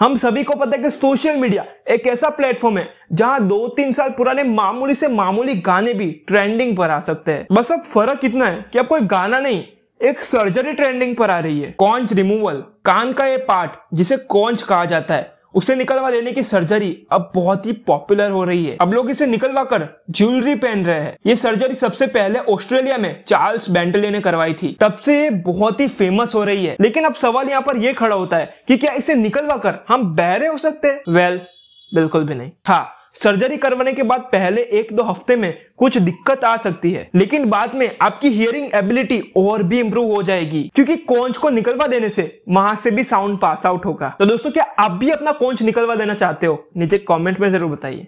हम सभी को पता है कि सोशल मीडिया एक ऐसा प्लेटफॉर्म है जहां दो तीन साल पुराने मामूली से मामूली गाने भी ट्रेंडिंग पर आ सकते हैं बस अब फर्क इतना है कि अब कोई गाना नहीं एक सर्जरी ट्रेंडिंग पर आ रही है कॉन्च रिमूवल कान का ये पार्ट जिसे कॉन्च कहा जाता है उसे निकलवा देने की सर्जरी अब बहुत ही पॉपुलर हो रही है अब लोग इसे निकलवा कर ज्वेलरी पहन रहे हैं ये सर्जरी सबसे पहले ऑस्ट्रेलिया में चार्ल्स बेंटले ने करवाई थी तब से ये बहुत ही फेमस हो रही है लेकिन अब सवाल यहाँ पर यह खड़ा होता है कि क्या इसे निकलवा कर हम बहरे हो सकते हैं वेल well, बिल्कुल भी नहीं हाँ सर्जरी करवाने के बाद पहले एक दो हफ्ते में कुछ दिक्कत आ सकती है लेकिन बाद में आपकी हियरिंग एबिलिटी और भी इम्प्रूव हो जाएगी क्योंकि कोंच को निकलवा देने से वहां से भी साउंड पास आउट होगा तो दोस्तों क्या आप भी अपना कोंच निकलवा देना चाहते हो नीचे कॉमेंट में जरूर बताइए